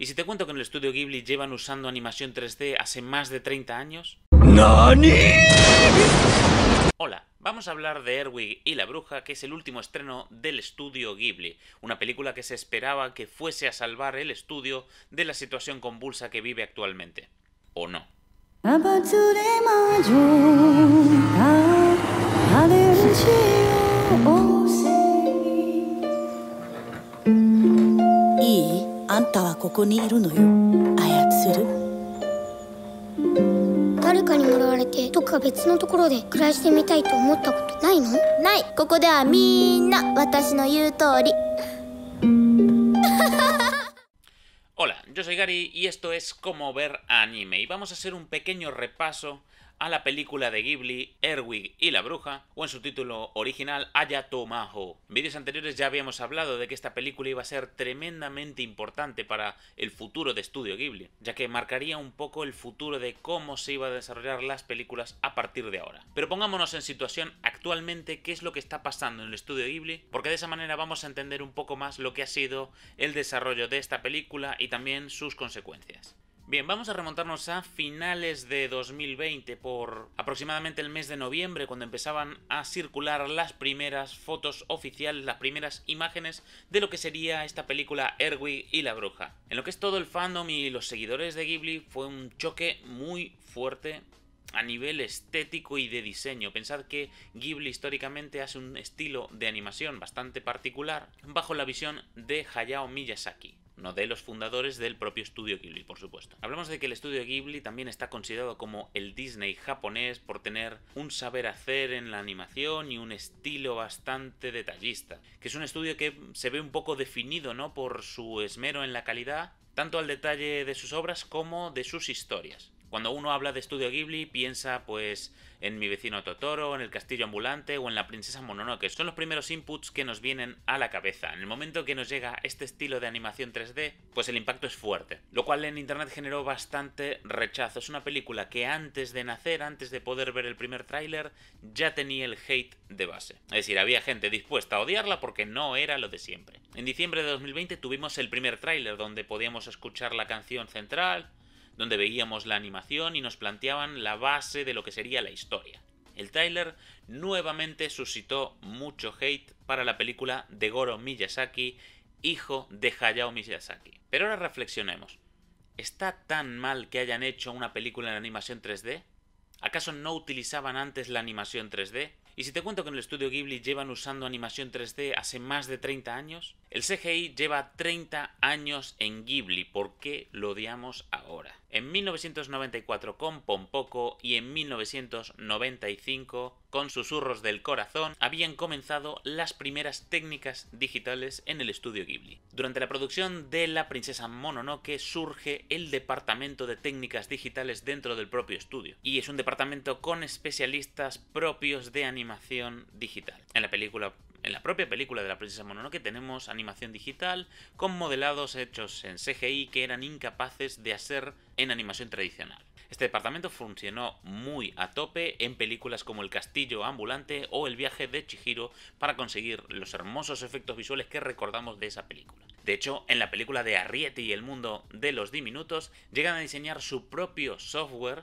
¿Y si te cuento que en el estudio Ghibli llevan usando animación 3D hace más de 30 años? ¡Nani! Hola, vamos a hablar de Erwig y la Bruja, que es el último estreno del estudio Ghibli, una película que se esperaba que fuese a salvar el estudio de la situación convulsa que vive actualmente. ¿O no? あんたはここにいるのよ操る誰かにもらわれてどっか別のところで暮らしてみたいと思ったことないのないここではみんな私の言う通り Hola, yo soy Gary y esto es c ó m o ver anime y vamos a hacer un pequeño repaso a la película de Ghibli, Erwig y la Bruja, o en su título original, Ayatomaho. En vídeos anteriores ya habíamos hablado de que esta película iba a ser tremendamente importante para el futuro de Estudio Ghibli, ya que marcaría un poco el futuro de cómo se iba a desarrollar las películas a partir de ahora. Pero pongámonos en situación actualmente qué es lo que está pasando en el Estudio Ghibli, porque de esa manera vamos a entender un poco más lo que ha sido el desarrollo de esta película y también sus consecuencias. Bien, vamos a remontarnos a finales de 2020, por aproximadamente el mes de noviembre, cuando empezaban a circular las primeras fotos oficiales, las primeras imágenes de lo que sería esta película Erwin y la bruja. En lo que es todo el fandom y los seguidores de Ghibli fue un choque muy fuerte a nivel estético y de diseño. Pensad que Ghibli históricamente hace un estilo de animación bastante particular bajo la visión de Hayao Miyazaki de los fundadores del propio estudio Ghibli, por supuesto. Hablamos de que el estudio Ghibli también está considerado como el Disney japonés por tener un saber hacer en la animación y un estilo bastante detallista, que es un estudio que se ve un poco definido, ¿no? por su esmero en la calidad, tanto al detalle de sus obras como de sus historias. Cuando uno habla de Estudio Ghibli piensa pues en mi vecino Totoro, en el castillo ambulante o en la princesa Mononoke. Son los primeros inputs que nos vienen a la cabeza. En el momento que nos llega este estilo de animación 3D, pues el impacto es fuerte. Lo cual en internet generó bastante rechazo. Es una película que antes de nacer, antes de poder ver el primer tráiler, ya tenía el hate de base. Es decir, había gente dispuesta a odiarla porque no era lo de siempre. En diciembre de 2020 tuvimos el primer tráiler donde podíamos escuchar la canción central, donde veíamos la animación y nos planteaban la base de lo que sería la historia. El trailer nuevamente suscitó mucho hate para la película de Goro Miyazaki, hijo de Hayao Miyazaki. Pero ahora reflexionemos. ¿Está tan mal que hayan hecho una película en animación 3D? ¿Acaso no utilizaban antes la animación 3D? ¿Y si te cuento que en el estudio Ghibli llevan usando animación 3D hace más de 30 años? El CGI lleva 30 años en Ghibli, ¿por qué lo odiamos ahora? En 1994 con Pompoco y en 1995 con Susurros del Corazón habían comenzado las primeras técnicas digitales en el estudio Ghibli. Durante la producción de La Princesa Mononoke surge el departamento de técnicas digitales dentro del propio estudio y es un departamento con especialistas propios de animación digital. En la película en la propia película de la princesa Mononoke tenemos animación digital con modelados hechos en CGI que eran incapaces de hacer en animación tradicional. Este departamento funcionó muy a tope en películas como El castillo ambulante o El viaje de Chihiro para conseguir los hermosos efectos visuales que recordamos de esa película. De hecho, en la película de Arrietty y el mundo de los diminutos llegan a diseñar su propio software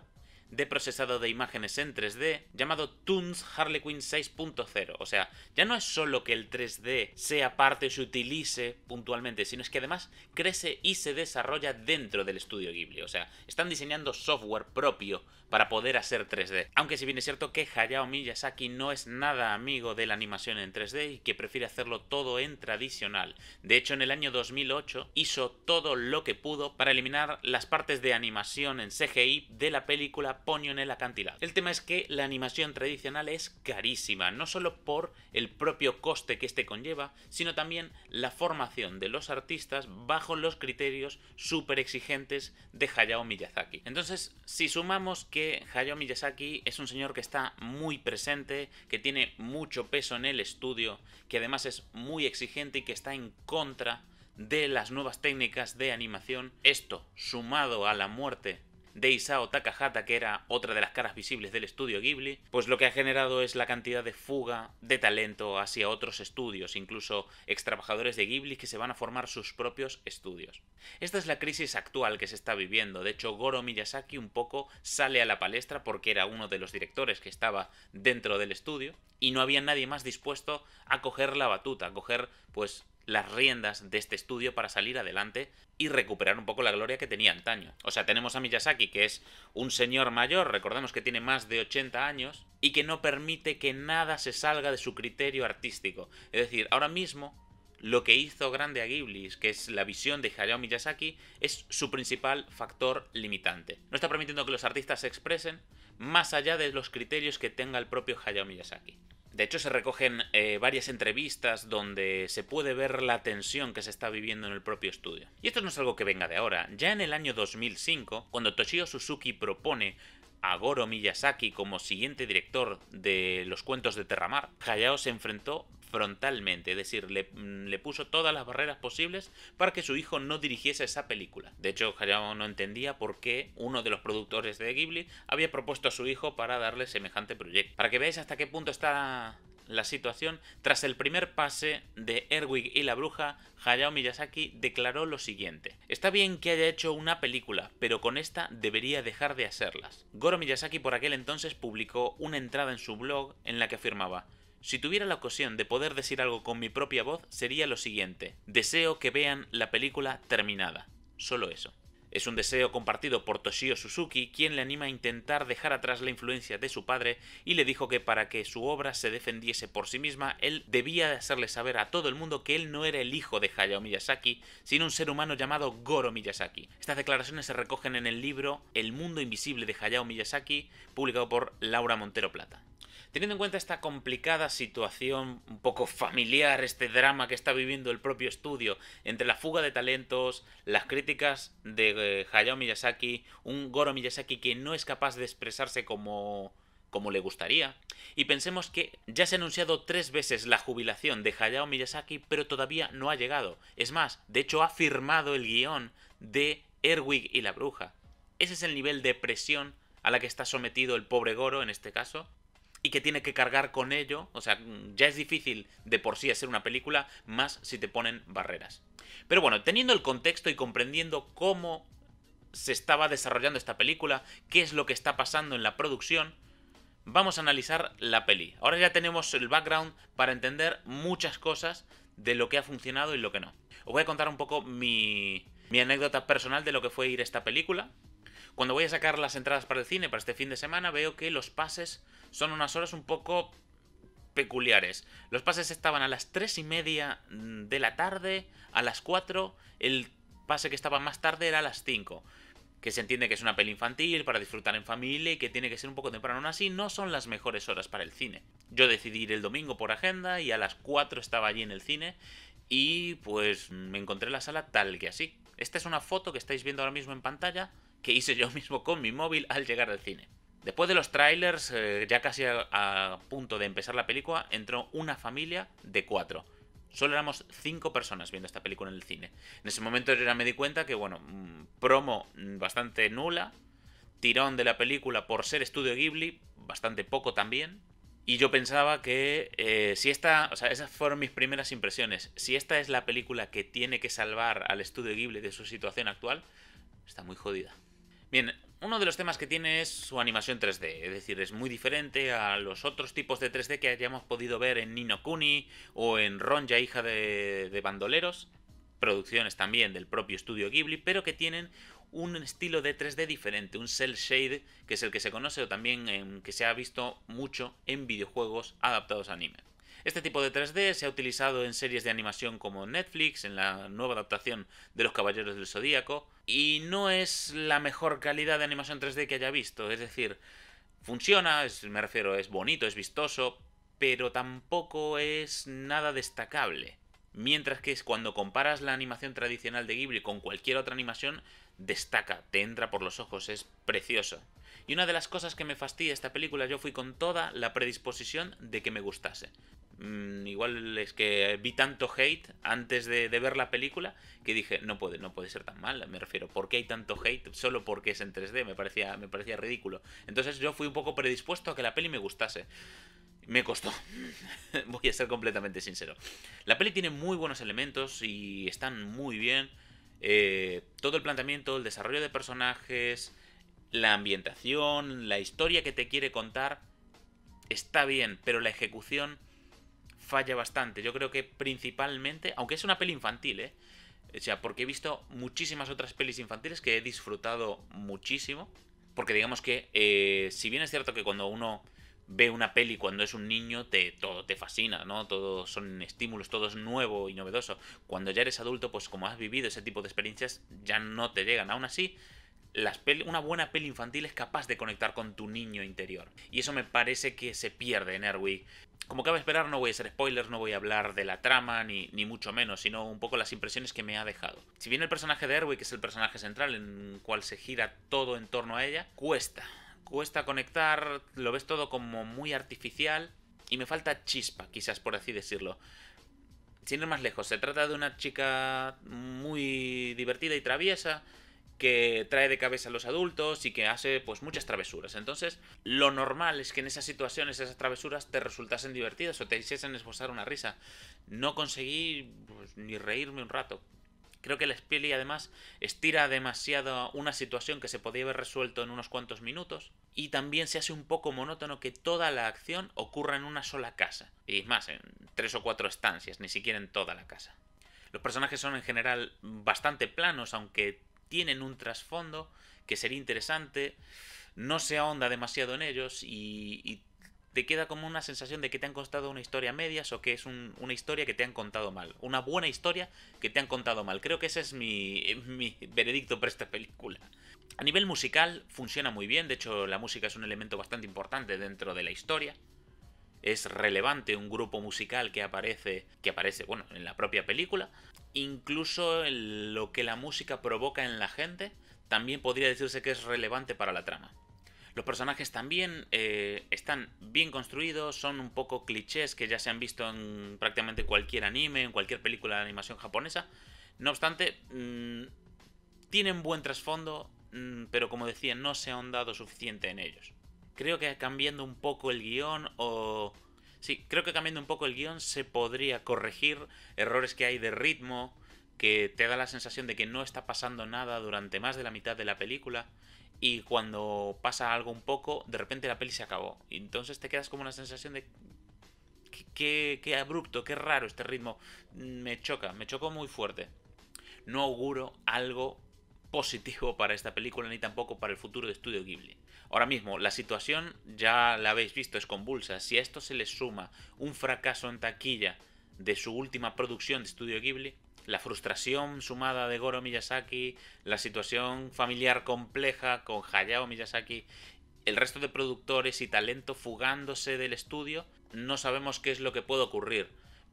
de procesado de imágenes en 3D llamado Toons Harley 6.0. O sea, ya no es solo que el 3D sea parte o se utilice puntualmente, sino es que además crece y se desarrolla dentro del estudio Ghibli. O sea, están diseñando software propio para poder hacer 3D. Aunque si bien es cierto que Hayao Miyazaki no es nada amigo de la animación en 3D y que prefiere hacerlo todo en tradicional. De hecho, en el año 2008 hizo todo lo que pudo para eliminar las partes de animación en CGI de la película en el acantilado. El tema es que la animación tradicional es carísima, no solo por el propio coste que este conlleva, sino también la formación de los artistas bajo los criterios súper exigentes de Hayao Miyazaki. Entonces, si sumamos que Hayao Miyazaki es un señor que está muy presente, que tiene mucho peso en el estudio, que además es muy exigente y que está en contra de las nuevas técnicas de animación, esto sumado a la muerte de Isao Takahata, que era otra de las caras visibles del estudio Ghibli, pues lo que ha generado es la cantidad de fuga de talento hacia otros estudios, incluso ex de Ghibli que se van a formar sus propios estudios. Esta es la crisis actual que se está viviendo, de hecho Goro Miyazaki un poco sale a la palestra porque era uno de los directores que estaba dentro del estudio y no había nadie más dispuesto a coger la batuta, a coger pues las riendas de este estudio para salir adelante y recuperar un poco la gloria que tenía antaño. O sea, tenemos a Miyazaki, que es un señor mayor, recordemos que tiene más de 80 años, y que no permite que nada se salga de su criterio artístico. Es decir, ahora mismo lo que hizo grande a Ghibli, que es la visión de Hayao Miyazaki, es su principal factor limitante. No está permitiendo que los artistas se expresen más allá de los criterios que tenga el propio Hayao Miyazaki. De hecho, se recogen eh, varias entrevistas donde se puede ver la tensión que se está viviendo en el propio estudio. Y esto no es algo que venga de ahora. Ya en el año 2005, cuando Toshio Suzuki propone a Goro Miyazaki como siguiente director de los cuentos de Terramar, Hayao se enfrentó frontalmente, es decir, mm, le, puso todas las barreras posibles para que su hijo no dirigiese esa película. De hecho, Hayao no entendía por qué uno de los productores de Ghibli había propuesto a su hijo para darle semejante proyecto. Para que veáis hasta qué punto está la situación, tras el primer pase de Erwig y la bruja, Hayao Miyazaki declaró lo siguiente. Está bien que haya hecho una película, pero con esta debería dejar de hacerlas. Goro Miyazaki por aquel entonces publicó una entrada en su blog en la que afirmaba si tuviera la ocasión de poder decir algo con mi propia voz, sería lo siguiente. Deseo que vean la película terminada. Solo eso. Es un deseo compartido por Toshio Suzuki, quien le anima a intentar dejar atrás la influencia de su padre y le dijo que para que su obra se defendiese por sí misma, él debía hacerle saber a todo el mundo que él no era el hijo de Hayao Miyazaki, sino un ser humano llamado Goro Miyazaki. Estas declaraciones se recogen en el libro El mundo invisible de Hayao Miyazaki, publicado por Laura Montero Plata. Teniendo en cuenta esta complicada situación un poco familiar, este drama que está viviendo el propio estudio, entre la fuga de talentos, las críticas de eh, Hayao Miyazaki, un Goro Miyazaki que no es capaz de expresarse como como le gustaría. Y pensemos que ya se ha anunciado tres veces la jubilación de Hayao Miyazaki, pero todavía no ha llegado. Es más, de hecho ha firmado el guión de Erwig y la bruja. Ese es el nivel de presión a la que está sometido el pobre Goro en este caso, y que tiene que cargar con ello, o sea, mm, ya es difícil de por sí hacer una película, más si te ponen barreras. Pero bueno, teniendo el contexto y comprendiendo cómo se estaba desarrollando esta película, qué es lo que está pasando en la producción, vamos a analizar la peli. Ahora ya tenemos el background para entender muchas cosas de lo que ha funcionado y lo que no. Os voy a contar un poco mi, mi anécdota personal de lo que fue ir esta película, cuando voy a sacar las entradas para el cine para este fin de semana, veo que los pases son unas horas un poco peculiares. Los pases estaban a las 3 y media mm, de la tarde, a las 4, el pase que estaba más tarde era a las 5. Que se entiende que es una peli infantil para disfrutar en familia y que tiene que ser un poco temprano. Aún así, no son las mejores horas para el cine. Yo decidí ir el domingo por agenda y a las 4 estaba allí en el cine y pues me encontré la sala tal que así. Esta es una foto que estáis viendo ahora mismo en pantalla que hice yo mismo con mi móvil al llegar al cine. Después de los trailers, eh, ya casi a, punto de empezar la película, entró una familia de cuatro. Solo éramos cinco personas viendo esta película en el cine. En ese momento era ya me di cuenta que, bueno, mm, promo mm, bastante nula, tirón de la película por ser estudio Ghibli, bastante poco también. Y yo pensaba que eh, si esta, o sea, esas fueron mis primeras impresiones. Si esta es la película que tiene que salvar al estudio Ghibli de su situación actual, está muy jodida. Bien, uno de los temas que tiene es su animación 3D, es decir, es muy diferente a los otros tipos de 3D que hayamos podido ver en Nino Kuni o en Ronja, hija de, bandoleros, producciones también del propio estudio Ghibli, pero que tienen un estilo de 3D diferente, un cel shade, que es el que se conoce o también em, que se ha visto mucho en videojuegos adaptados a anime. Este tipo de 3D se ha utilizado en series de animación como Netflix, en la nueva adaptación de Los Caballeros del Zodíaco, y no es la mejor calidad de animación 3D que haya visto, es decir, funciona, es, me refiero, es bonito, es vistoso, pero tampoco es nada destacable. Mientras que cuando comparas la animación tradicional de Ghibli con cualquier otra animación, destaca, te entra por los ojos, es precioso. Y una de las cosas que me fastidia esta película, yo fui con toda la predisposición de que me gustase. Mm, igual es que vi tanto hate antes de, ver la película que dije, no puede, no puede ser tan mal, me refiero, ¿por qué hay tanto hate solo porque es en 3D? Me parecía, me parecía ridículo. Entonces yo fui un poco predispuesto a que la peli me gustase. Me costó, voy a ser completamente sincero. La peli tiene muy buenos elementos y están muy bien. Eh, todo el planteamiento, el desarrollo de personajes, la ambientación, la historia que te quiere contar, está bien, pero la ejecución falla bastante. Yo creo que principalmente, aunque es una peli infantil, ¿eh? O sea, porque he visto muchísimas otras pelis infantiles que he disfrutado muchísimo. Porque digamos que, eh, si bien es cierto que cuando uno ve una peli cuando es un niño, te, todo te fascina, ¿no? Todo son estímulos, todo es nuevo y novedoso. Cuando ya eres adulto, pues como has vivido ese tipo de experiencias, ya no te llegan. Aún así, una buena peli infantil es capaz de conectar con tu niño interior. Y eso me parece que se pierde en Erwig. Como cabe esperar, no voy a hacer spoilers, no voy a hablar de la trama, ni, ni mucho menos, sino un poco las impresiones que me ha dejado. Si bien el personaje de que es el personaje central en el cual se gira todo en torno a ella, cuesta. Cuesta conectar, lo ves todo como muy artificial y me falta chispa, quizás por así decirlo sin ir más lejos, se trata de una chica muy divertida y traviesa que trae de cabeza a los adultos y que hace pues muchas travesuras. Entonces, lo normal es que en esas situaciones, esas travesuras te resultasen divertidas o te hiciesen esbozar una risa. No conseguí pues, ni reírme un rato. Creo que el spilly además estira demasiado una situación que se podía haber resuelto en unos cuantos minutos y también se hace un poco monótono que toda la acción ocurra en una sola casa. Y más, en tres o cuatro estancias, ni siquiera en toda la casa. Los personajes son en general bastante planos, aunque tienen un trasfondo que sería interesante, no se ahonda demasiado en ellos y, te queda como una sensación de que te han contado una historia medias o que es una historia que te han contado mal. Una buena historia que te han contado mal. Creo que ese es mi, mi veredicto para esta película. A nivel musical funciona muy bien, de hecho la música es un elemento bastante importante dentro de la historia es relevante un grupo musical que aparece, que aparece, bueno, en la propia película, incluso lo que la música provoca en la gente, también podría decirse que es relevante para la trama. Los personajes también eh, están bien construidos, son un poco clichés que ya se han visto en prácticamente cualquier anime, en cualquier película de animación japonesa. No obstante, mm, tienen buen trasfondo, mm, pero como decía, no se ha ahondado suficiente en ellos. Creo que cambiando un poco el guión o... Sí, creo que cambiando un poco el guión se podría corregir errores que hay de ritmo, que te da la sensación de que no está pasando nada durante más de la mitad de la película y cuando pasa algo un poco, de repente la peli se acabó. Y entonces te quedas como una sensación de... Qué, qué abrupto, qué raro este ritmo. Mm, me choca, me chocó muy fuerte. No auguro algo positivo para esta película ni tampoco para el futuro de Estudio Ghibli. Ahora mismo, la situación ya la habéis visto, es convulsa. Si a esto se le suma un fracaso en taquilla de su última producción de Studio Ghibli, la frustración sumada de Goro Miyazaki, la situación familiar compleja con Hayao Miyazaki, el resto de productores y talento fugándose del estudio, no sabemos qué es lo que puede ocurrir.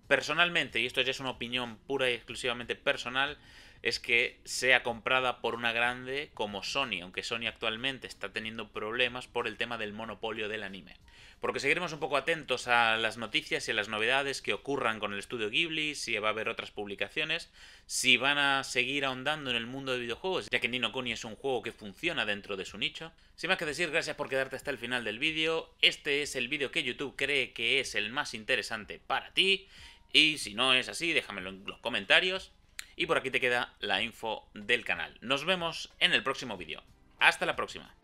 Personalmente, y esto ya es una opinión pura y exclusivamente personal, es que sea comprada por una grande como Sony, aunque Sony actualmente está teniendo problemas por el tema del monopolio del anime. Porque seguiremos un poco atentos a las noticias y a las novedades que ocurran con el estudio Ghibli, si va a haber otras publicaciones, si van a seguir ahondando en el mundo de videojuegos, ya que Nino Kuni es un juego que funciona dentro de su nicho. Sin más que decir, gracias por quedarte hasta el final del vídeo. Este es el vídeo que YouTube cree que es el más interesante para ti. Y si no es así, déjamelo en los comentarios y por aquí te queda la info del canal. Nos vemos en el próximo vídeo. Hasta la próxima.